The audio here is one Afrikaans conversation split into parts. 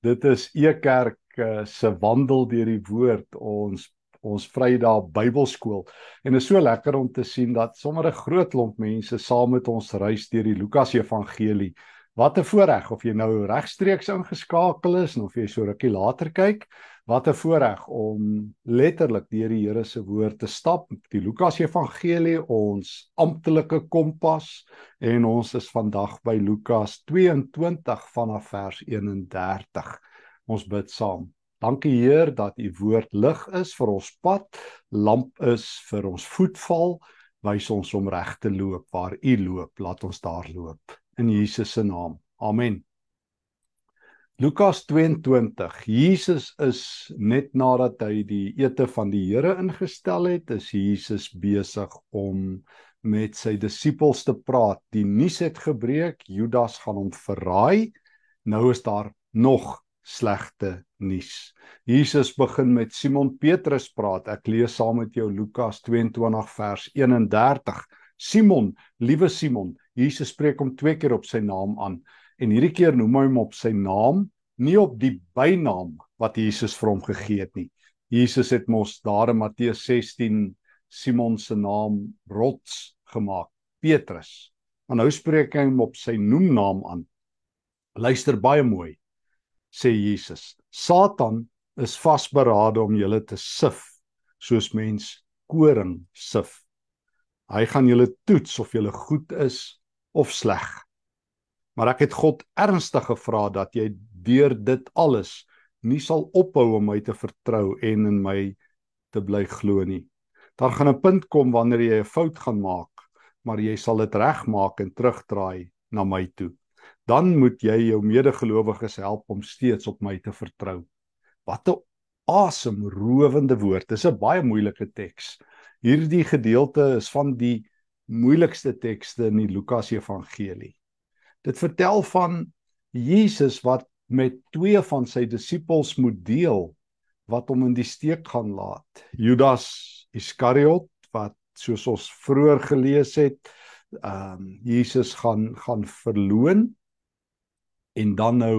Dit is Ekerk uh, se wandel deur die woord, ons ons Vrydag Bybelskool. En is so lekker om te sien dat sommer 'n groot klomp mense saam met ons reis deur die Lukas Evangelie. Wat 'n voorreg of jy nou regstreeks ingeskakel is of jy so rukkie later kyk. Wat 'n voorreg om letterlik deur die Here se woord te stap. Die Lukas Evangelie, ons amptelike kompas en ons is vandag by Lukas 22 vanaf vers 31. Ons bid saam. Dankie Heer dat u woord lig is vir ons pad, lamp is vir ons voetval, wys ons om reg te loop waar u loop, laat ons daar loop. In Jesus se naam. Amen. Lukas 22. Jesus is net nadat hy die ete van die Here ingestel het, is Jesus besig om met sy disippels te praat. Die nuus het gebreek, Judas gaan hom verraai. Nou is daar nog slegte nuus. Jesus begin met Simon Petrus praat. Ek lees saam met jou Lukas 22 vers 31. Simon, liewe Simon, Jesus spreek hom twee keer op sy naam aan. En hierdie keer noem hy hom op sy naam nie op die bynaam wat Jesus vir hom gegee het nie. Jesus het mos daar in Matteus 16 Simon se naam rots gemaak, Petrus. Maar nou spreek hy hom op sy noemnaam aan. Luister baie mooi. Sê Jesus, Satan is vasberade om julle te sif soos mens koring sif. Hy gaan julle toets of julle goed is of sleg. Maar ek het God ernstig gevra dat jy deur dit alles nie sal ophou om my te vertrou en in my te bly glo nie. Daar gaan 'n punt kom wanneer jy 'n fout gaan maak, maar jy sal dit regmaak en terugdraai na my toe. Dan moet jy jou medegelowiges help om steeds op my te vertrou. Wat 'n asemrowende woord. Dis 'n baie moeilike teks. Hierdie gedeelte is van die moeilikste tekste in die Lukas Evangelie. Dit vertel van Jesus wat met twee van sy disippels moet deel wat hom in die steek gaan laat. Judas Iskariot wat soos ons vroeër gelees het, ehm um, Jesus gaan gaan verloën en dan nou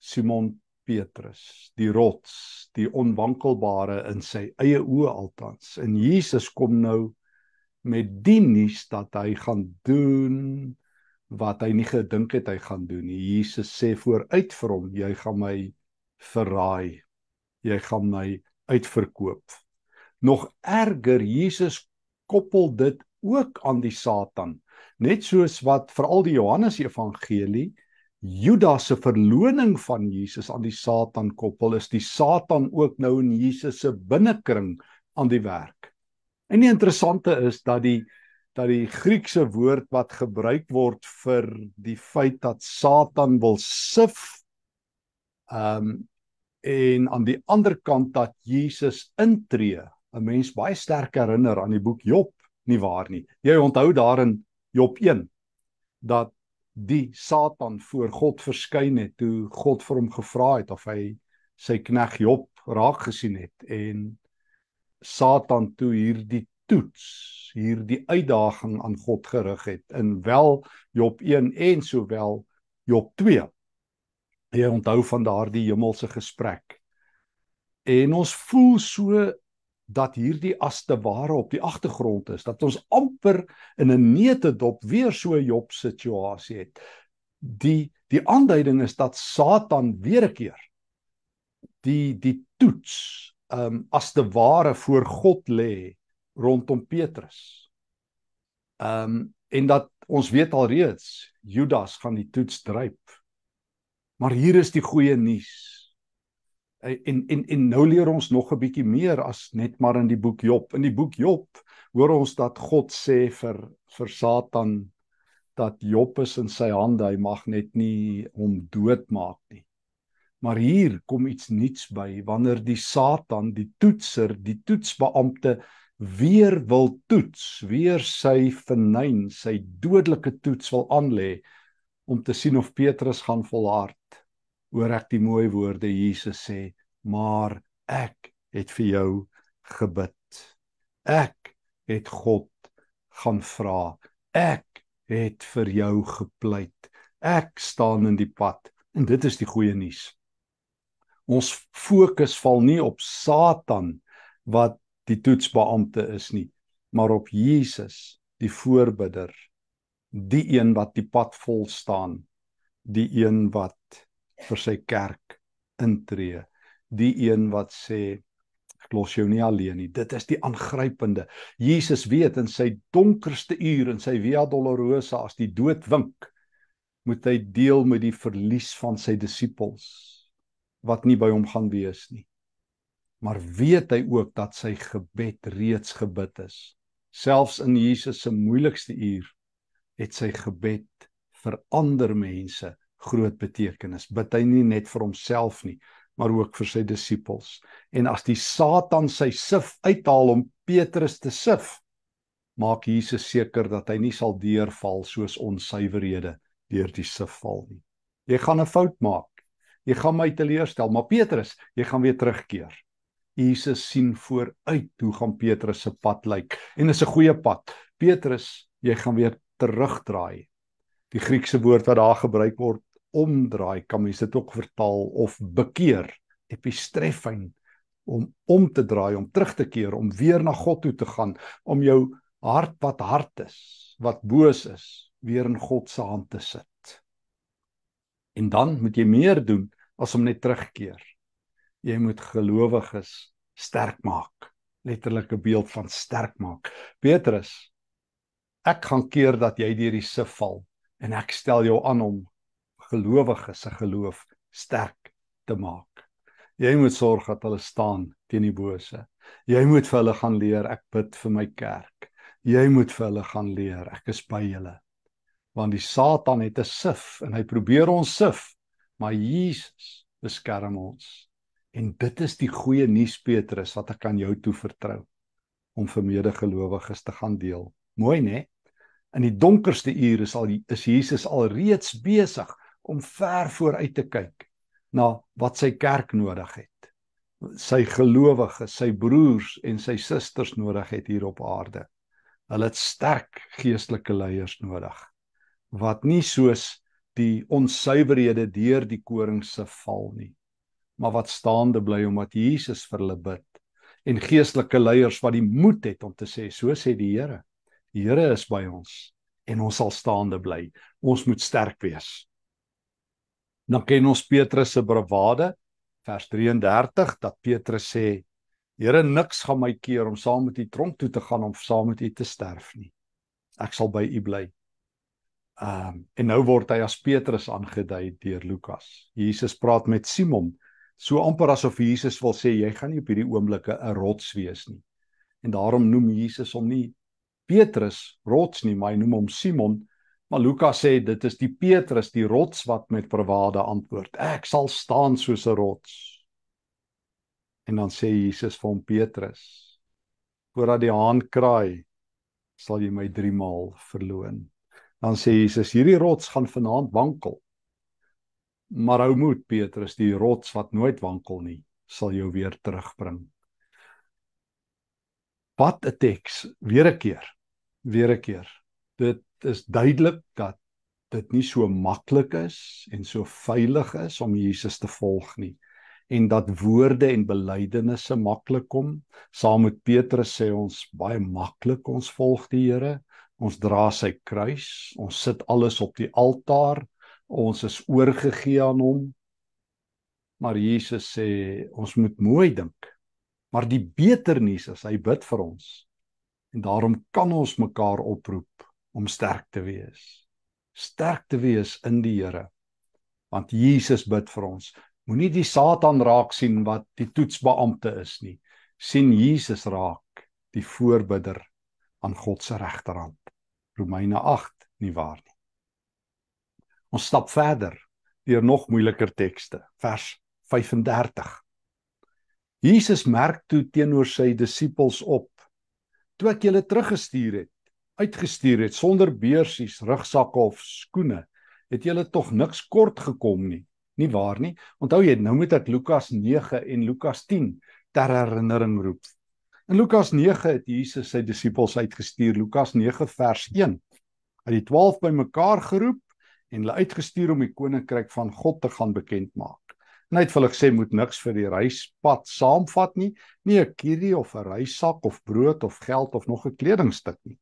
Simon Petrus, die rots, die onwankelbare in sy eie oë altans. En Jesus kom nou met die nuus dat hy gaan doen wat hy nie gedink het hy gaan doen nie. Jesus sê vooruit vir hom, jy gaan my verraai. Jy gaan my uitverkoop. Nog erger, Jesus koppel dit ook aan die Satan. Net soos wat veral die Johannes Evangelie Judas se verloning van Jesus aan die Satan koppel, is die Satan ook nou in Jesus se binnekring aan die werk. En die interessante is dat die dat die Griekse woord wat gebruik word vir die feit dat Satan wil sif ehm um, en aan die ander kant dat Jesus intree, 'n mens baie sterk herinner aan die boek Job, nie waar nie. Jy onthou daarin Job 1 dat die Satan voor God verskyn het toe God vir hom gevra het of hy sy knegg Job raak gesien het en Satan toe hierdie toets hier die uitdaging aan God gerig het in wel Job 1 en sowel Job 2. Hy onthou van daardie hemelse gesprek. En ons voel so dat hierdie as te ware op die agtergrond is dat ons amper in 'n neete dop weer so Job situasie het. Die die aanduiding is dat Satan weer 'n keer die die toets ehm um, as te ware voor God lê rondom Petrus. Ehm um, en dat ons weet alreeds Judas gaan die toets dryf. Maar hier is die goeie nuus. En en en nou leer ons nog 'n bietjie meer as net maar in die boek Job. In die boek Job hoor ons dat God sê vir vir Satan dat Job is in sy hande, hy mag net nie hom doodmaak nie. Maar hier kom iets nuuts by wanneer die Satan, die toetser, die toetsbeampte weer wil toets, weer sy vernyn, sy dodelike toets wil aanlê om te sien of Petrus gaan volhard oor ek die mooi woorde Jesus sê, maar ek het vir jou gebid. Ek het God gaan vra. Ek het vir jou gepleit. Ek staan in die pad en dit is die goeie nuus. Ons fokus val nie op Satan wat die toetsbeampte is nie, maar op Jesus, die voorbidder, die een wat die pad vol staan, die een wat vir sy kerk intree, die een wat sê ek los jou nie alleen nie. Dit is die aangrypende. Jesus weet in sy donkerste uur in sy Via Dolorosa as die dood wink, moet hy deel met die verlies van sy disippels wat nie by hom gaan wees nie maar weet hy ook dat sy gebed reeds gebid is. Selfs in Jesus se moeilikste uur het sy gebed vir ander mense groot betekenis. Bid hy nie net vir homself nie, maar ook vir sy disippels. En as die Satan sy sif uithaal om Petrus te sif, maak Jesus seker dat hy nie sal deurval soos ons suiwerhede deur die sif val nie. Jy gaan 'n fout maak. Jy gaan my teleurstel, maar Petrus, jy gaan weer terugkeer. Jesus sien vooruit hoe gaan Petrus se pad lyk en is 'n goeie pad. Petrus, jy gaan weer terugdraai. Die Griekse woord wat daar gebruik word, omdraai, kan mens dit ook vertaal of bekeer, epistrefyn, om om te draai, om terug te keer, om weer na God toe te gaan, om jou hart wat hard is, wat boos is, weer in God se hand te sit. En dan moet jy meer doen as om net terugkeer jy moet gelowiges sterk maak. Letterlike beeld van sterk maak. Petrus, ek gaan keer dat jy deur die sif val en ek stel jou aan om gelowiges se geloof sterk te maak. Jy moet sorg dat hulle staan teen die bose. Jy moet vir hulle gaan leer ek bid vir my kerk. Jy moet vir hulle gaan leer ek is by julle. Want die Satan het 'n sif en hy probeer ons sif, maar Jesus beskerm ons. En dit is die goeie nuus Petrus wat ek aan jou toe vertrou om vir medegelowiges te gaan deel. Mooi, né? In die donkerste ure sal is Jesus alreeds besig om ver vooruit te kyk na wat sy kerk nodig het. Sy gelowiges, sy broers en sy susters nodig het hier op aarde. Hulle het sterk geestelike leiers nodig wat nie soos die onsuiverhede deur die koring se val nie maar wat staande bly omdat Jesus vir hulle bid en geestelike leiers wat die moed het om te sê so sê die Here die Here is by ons en ons sal staande bly ons moet sterk wees dan ken ons Petrus se bravade vers 33 dat Petrus sê Here niks gaan my keer om saam met u tronk toe te gaan om saam met u te sterf nie ek sal by u bly Um, en nou word hy as Petrus aangedui deur Lukas. Jesus praat met Simon So amper asof Jesus wil sê jy gaan nie op hierdie oomblikke 'n rots wees nie. En daarom noem Jesus hom nie Petrus rots nie, maar hy noem hom Simon. Maar Lukas sê dit is die Petrus, die rots wat met verwade antwoord. Ek sal staan soos 'n rots. En dan sê Jesus vir hom Petrus: Voordat die haan kraai, sal jy my 3 maal verloën. Dan sê Jesus: Hierdie rots gaan vanaand wankel. Maar hou moed, Petrus, die rots wat nooit wankel nie, sal jou weer terugbring. Wat 'n teks, weer 'n keer, weer 'n keer. Dit is duidelik dat dit nie so maklik is en so veilig is om Jesus te volg nie en dat woorde en belydenisse maklik kom. Saam met Petrus sê ons baie maklik ons volg die Here. Ons dra sy kruis, ons sit alles op die altaar ons is oorgegee aan hom. Maar Jesus sê ons moet mooi dink. Maar die beter nuus is hy bid vir ons. En daarom kan ons mekaar oproep om sterk te wees. Sterk te wees in die Here. Want Jesus bid vir ons. Moenie die Satan raak sien wat die toetsbeampte is nie. sien Jesus raak, die voorbidder aan God se regterhand. Romeine 8 nie waar nie. Ons stap verder deur nog moeiliker tekste, vers 35. Jesus merk toe teenoor sy disippels op: "Toe ek julle teruggestuur het, uitgestuur het sonder beursies, rugsakke of skoene, het julle tog niks kort gekom nie." Nie waar nie. Onthou jy, nou moet ek Lukas 9 en Lukas 10 ter herinnering roep. In Lukas 9 het Jesus sy disippels uitgestuur, Lukas 9 vers 1. Hy het die 12 bymekaar geroep en hulle uitgestuur om die koninkryk van God te gaan bekend maak. En hy het vir hulle gesê moet niks vir die reispad saamvat nie, nie 'n kierie of 'n reissak of brood of geld of nog 'n kledingstuk nie.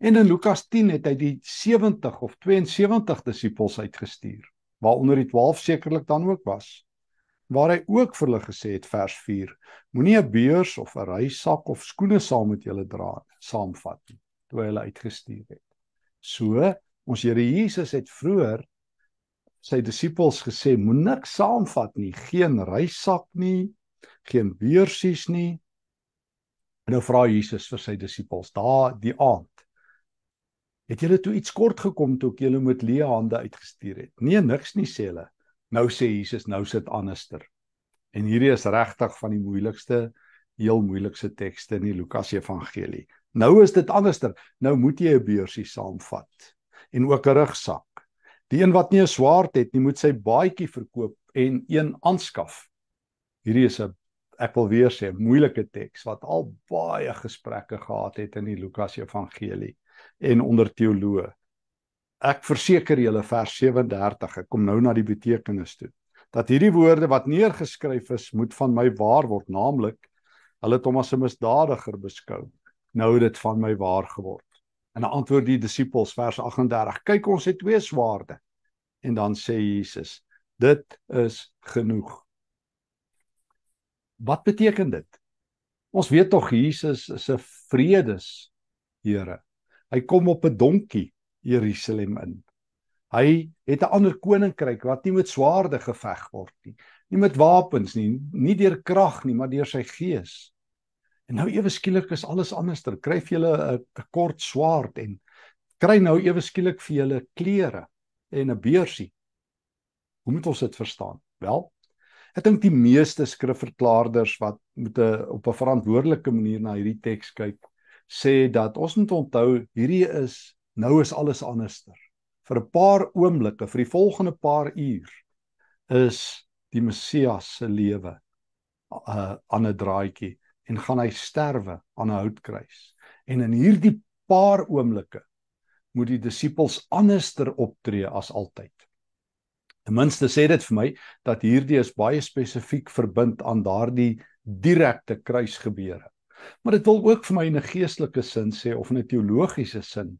En in Lukas 10 het hy die 70 of 72 disippels uitgestuur, waaronder die 12 sekerlik dan ook was waar hy ook vir hulle gesê het vers 4 moenie 'n beurs of 'n reissak of skoene saam met julle dra saamvat nie toe hy hulle uitgestuur het so Ons Here Jesus het vroeër sy disippels gesê moenie saamvat nie, geen reissak nie, geen beursies nie. En nou vra Jesus vir sy disippels daar die aand. Het julle toe iets kort gekom toe ek julle met leë hande uitgestuur het? Nee, niks nie sê hulle. Nou sê Jesus, nou sit Anaster. En hierdie is regtig van die moeilikste, heel moeilikste tekste in die Lukas Evangelie. Nou is dit Anaster. Nou moet jy 'n beursie saamvat en ook 'n rugsak. Die een wat nie 'n swaard het nie, moet sy baadjie verkoop en een aanskaf. Hierdie is 'n ek wil weer sê, moeilike teks wat al baie gesprekke gehad het in die Lukas Evangelie en onder teoloë. Ek verseker julle vers 37, ek kom nou na die betekenis toe. Dat hierdie woorde wat neergeskryf is, moet van my waar word, naamlik hulle Thomas se misdadiger beskou. Nou dit van my waar geword. En dan antwoord die disippels vers 38: "Kyk, ons het twee swaarde." En dan sê Jesus: "Dit is genoeg." Wat beteken dit? Ons weet tog Jesus is 'n vredes Here. Hy kom op 'n donkie Jerusalem in. Hy het 'n ander koninkryk wat nie met swaarde geveg word nie. Nie met wapens nie, nie deur krag nie, maar deur sy gees. En nou ewe skielik is alles anderster. Kryf julle eh, 'n kort swaard en kry nou ewe skielik vir julle klere en 'n beursie. Hoe moet ons dit verstaan? Wel, ek dink die meeste skrifverklaarders wat moet a, eh, op 'n verantwoordelike manier na hierdie teks kyk, sê dat ons moet onthou hierdie is nou is alles anderster. Vir 'n paar oomblikke, vir die volgende paar uur is die Messias se lewe eh, 'n uh, ander draadjie en gaan hy sterwe aan 'n houtkruis. En in hierdie paar oomblikke moet die disippels anderster optree as altyd. Ten minste sê dit vir my dat hierdie is baie spesifiek verbind aan daardie direkte kruisgebeure. Maar dit wil ook vir my 'n geestelike sin sê of 'n teologiese sin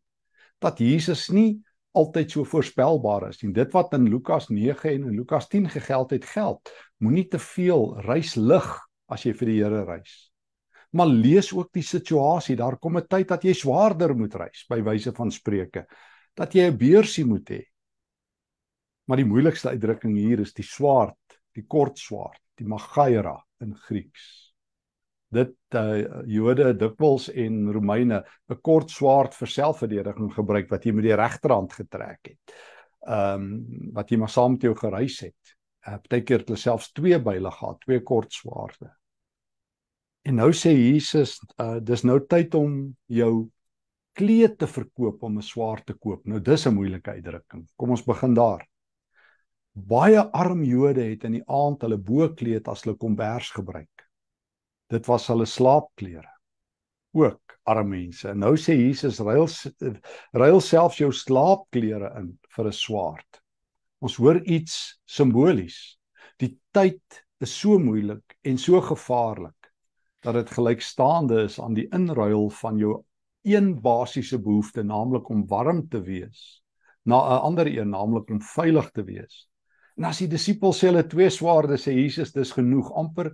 dat Jesus nie altyd so voorspelbaar is nie. Dit wat in Lukas 9 en in Lukas 10 gegeld het, geld. Moenie te veel reislig as jy vir die Here reis maar lees ook die situasie. Daar kom 'n tyd dat jy swaarder moet reis by wyse van spreuke, dat jy 'n beursie moet hê. Maar die moeilikste uitdrukking hier is die swaard, die kort swaard, die magaira in Grieks. Dit uh Jode dikwels en Romeine 'n kort swaard vir selfverdediging gebruik wat jy met die regterhand getrek het. Ehm um, wat jy maar saam met jou gereis het. Uh eh, baie keer het hulle selfs twee byle gehad, twee kort swaarde. En nou sê Jesus, uh, dis nou tyd om jou kleed te verkoop om 'n swaar te koop. Nou dis 'n moeilike uitdrukking. Kom ons begin daar. Baie arm Jode het in die aand hulle boekleed as hulle kombers gebruik. Dit was hulle slaapklere. Ook arm mense. Nou sê Jesus ruil ruil selfs jou slaapklere in vir 'n swaard. Ons hoor iets simbolies. Die tyd is so moeilik en so gevaarlik dat dit gelykstaande is aan die inruil van jou een basiese behoefte naamlik om warm te wees na 'n ander een naamlik om veilig te wees. En as die disippels sê hulle twee swaarde sê Jesus dis genoeg amper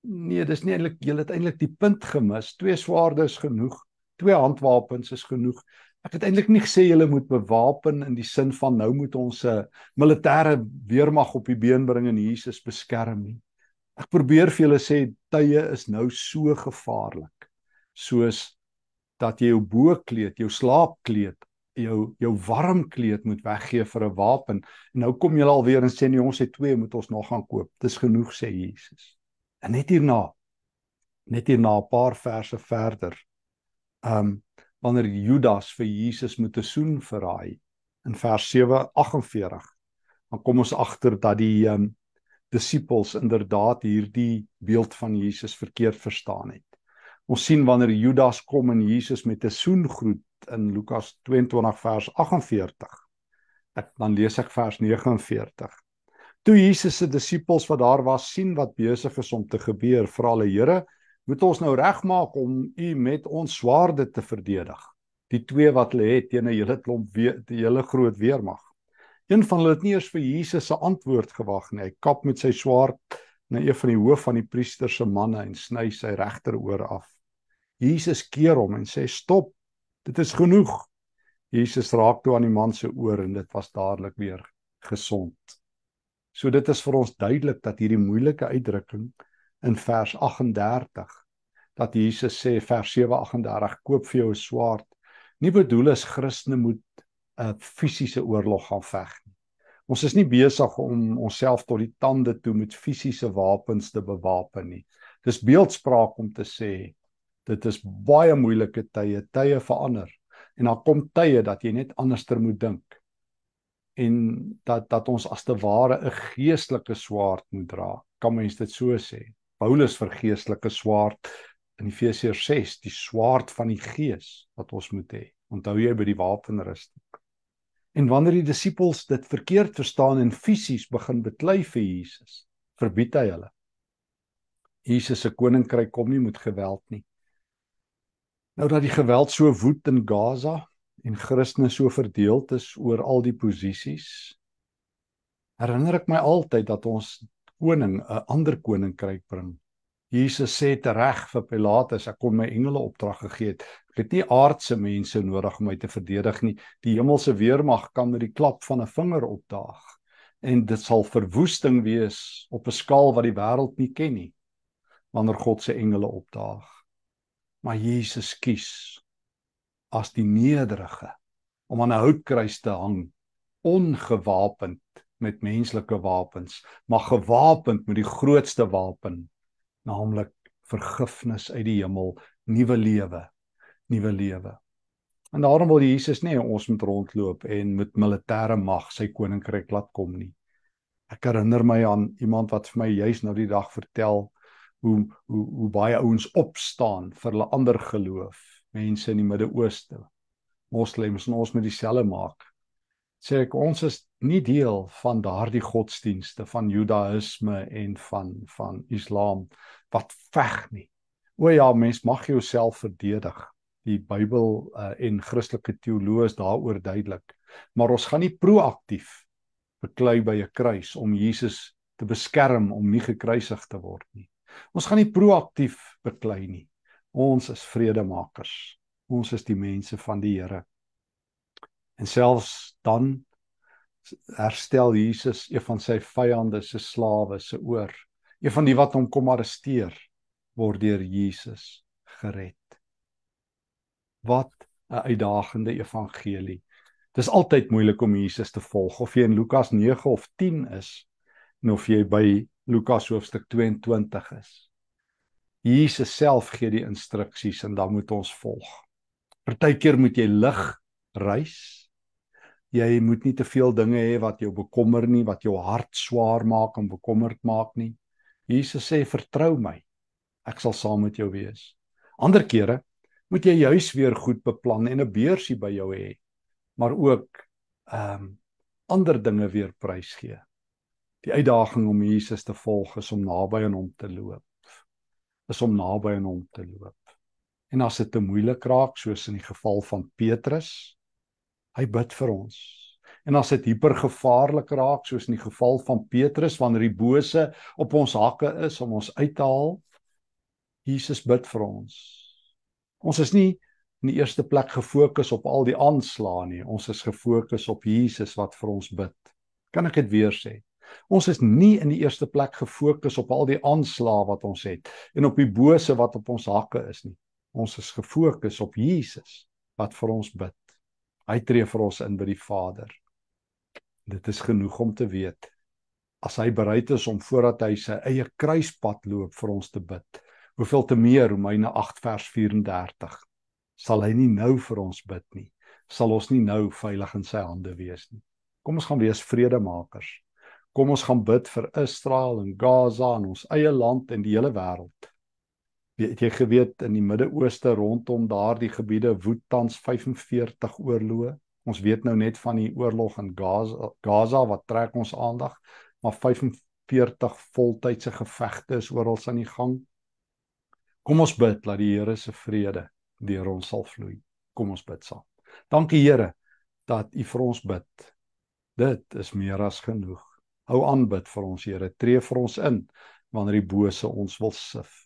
nee dis nie eintlik jy het eintlik die punt gemis twee swaarde is genoeg twee handwapens is genoeg. Ek het eintlik nie gesê julle moet bewapen in die sin van nou moet ons 'n eh, militêre weermag op die been bring en Jesus beskerm nie. Ek probeer vir julle sê tye is nou so gevaarlik. Soos dat jy jou bokkleed, jou slaapkleed, jou jou warmkleed moet weggee vir 'n wapen. En nou kom julle alweer en sê nee, ons het twee, moet ons nog gaan koop. Dis genoeg sê Jesus. En net hierna net hierna 'n paar verse verder. Ehm um, wanneer Judas vir Jesus moet 'n soen verraai in vers 7:48. Dan kom ons agter dat die ehm um, disippels inderdaad hierdie beeld van Jesus verkeerd verstaan het. Ons sien wanneer Judas kom en Jesus met 'n soen groet in Lukas 22 vers 48. Ek dan lees ek vers 49. Toe Jesus se disippels wat daar was sien wat besig is om te gebeur, vra hulle: "Here, moet ons nou regmaak om u met ons swaarde te verdedig?" Die twee wat hulle het teen 'n hele klomp die hele groot weermag. Een van hulle het nie eers vir Jesus se antwoord gewag nie. Hy kap met sy swaard na een van die hoof van die priester se manne en sny sy regteroor af. Jesus keer hom en sê: "Stop. Dit is genoeg." Jesus raak toe aan die man se oor en dit was dadelik weer gesond. So dit is vir ons duidelik dat hierdie moeilike uitdrukking in vers 38 dat Jesus sê vers 738 koop vir jou 'n swaard nie bedoel is Christene moet 'n fisiese oorlog gaan veg nie. Ons is nie besig om onsself tot die tande toe met fisiese wapens te bewapen nie. Dis beeldspraak om te sê dit is baie moeilike tye, tye verander en daar kom tye dat jy net anderster moet dink en dat dat ons as te ware 'n geestelike swaard moet dra. Kan mens dit so sê? Paulus vir geestelike swaard in Efesiërs 6, die swaard van die gees wat ons moet hê. Onthou jy by die wapenrusting. En wanneer die disippels dit verkeerd verstaan en fisies begin beklei vir Jesus, verbied hy hulle. Jesus se koninkryk kom nie met geweld nie. Nou dat die geweld so woed in Gaza en Christene so verdeeld is oor al die posisies, herinner ek my altyd dat ons koning 'n ander koninkryk bring Jesus sê dit reg vir Pilatus, ek kon my engele opdrag gegee het. Ek het nie aardse mense nodig om my te verdedig nie. Die hemelse weermag kan met die klap van 'n vinger opdaag en dit sal verwoesting wees op 'n skaal wat die wêreld nie ken nie wanneer God se engele opdaag. Maar Jesus kies as die nederige om aan 'n houtkruis te hang, ongewapend met menslike wapens, maar gewapend met die grootste wapen naamlik vergifnis uit die hemel, nuwe lewe, nuwe lewe. En daarom wil Jesus nie ons moet rondloop en met militêre mag sy koninkryk laat kom nie. Ek herinner my aan iemand wat vir my juis nou die dag vertel hoe hoe hoe baie ouens opstaan vir hulle ander geloof, mense in die Midde-Ooste. Moslems en ons moet dieselfde maak sê ek ons is nie deel van daardie godsdienste van Judaïsme en van van Islam wat veg nie. O ja, mens mag jouself verdedig. Die Bybel uh, en Christelike teoloë is daaroor duidelik. Maar ons gaan nie proaktief beklei by 'n kruis om Jesus te beskerm om nie gekruisig te word nie. Ons gaan nie proaktief beklei nie. Ons is vredemakers. Ons is die mense van die Here. En selfs dan herstel Jesus een van sy vyande se slawe se oor. Een van die wat hom kom arresteer word deur Jesus gered. Wat 'n uitdagende evangelie. Dis altyd moeilik om Jesus te volg of jy in Lukas 9 of 10 is en of jy by Lukas hoofstuk 22 is. Jesus self gee die instruksies en dan moet ons volg. Partykeer moet jy lig reis jy moet nie te veel dinge hê wat jou bekommer nie, wat jou hart swaar maak en bekommerd maak nie. Jesus sê vertrou my. Ek sal saam met jou wees. Ander kere moet jy juis weer goed beplan en 'n beursie by jou hê, maar ook ehm um, ander dinge weer prys gee. Die uitdaging om Jesus te volg is om naby aan hom te loop. Is om naby aan hom te loop. En as dit te moeilik raak, soos in die geval van Petrus, hy bid vir ons. En as dit hipergevaarlik raak soos in die geval van Petrus wanneer die bose op ons hakke is om ons uit te haal, Jesus bid vir ons. Ons is nie in die eerste plek gefokus op al die aanslae nie, ons is gefokus op Jesus wat vir ons bid. Kan ek dit weer sê? Ons is nie in die eerste plek gefokus op al die aanslae wat ons het en op die bose wat op ons hakke is nie. Ons is gefokus op Jesus wat vir ons bid. Hy tree vir ons in by die Vader. Dit is genoeg om te weet as hy bereid is om voordat hy sy eie kruispad loop vir ons te bid. Hoeveel te meer Romeine 8 vers 34 sal hy nie nou vir ons bid nie. Sal ons nie nou veilig in sy hande wees nie. Kom ons gaan wees vredemakers. Kom ons gaan bid vir Israel en Gaza en ons eie land en die hele wêreld weet jy geweet in die Midde-Ooste rondom daardie gebiede woed tans 45 oorloë. Ons weet nou net van die oorlog in Gaza, Gaza wat trek ons aandag, maar 45 voltydse gevegte is oral aan die gang. Kom ons bid dat die Here se vrede deur ons sal vloei. Kom ons bid saam. Dankie Here dat U vir ons bid. Dit is meer as genoeg. Hou aan bid vir ons Here, tree vir ons in wanneer die bose ons wil sif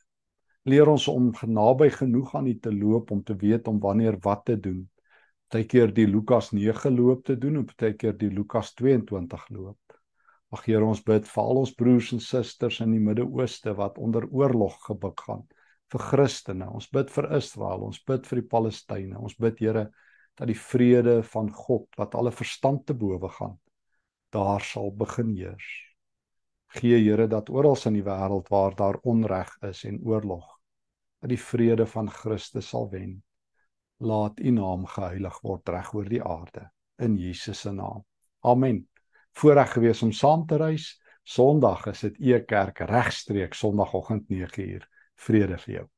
leer ons om genaaby genoeg aan U te loop om te weet om wanneer wat te doen. Partykeer die Lukas 9 loop te doen en partykeer die Lukas 22 loop. Ag Here, ons bid vir al ons broers en susters in die Midde-Ooste wat onder oorlog gebuk gaan vir Christene. Ons bid vir Israel, ons bid vir die Palestynë. Ons bid Here dat die vrede van God wat alle verstand te bowe gaan, daar sal begin heers. Gee Here dat oral in die wêreld waar daar onreg is en oorlog dat die vrede van Christus sal wen. Laat U naam geheilig word reg oor die aarde in Jesus se naam. Amen. Voorreg gewees om saam te reis. Sondag is dit e kerk regstreek Sondagoggend 9uur. Vrede vir jou.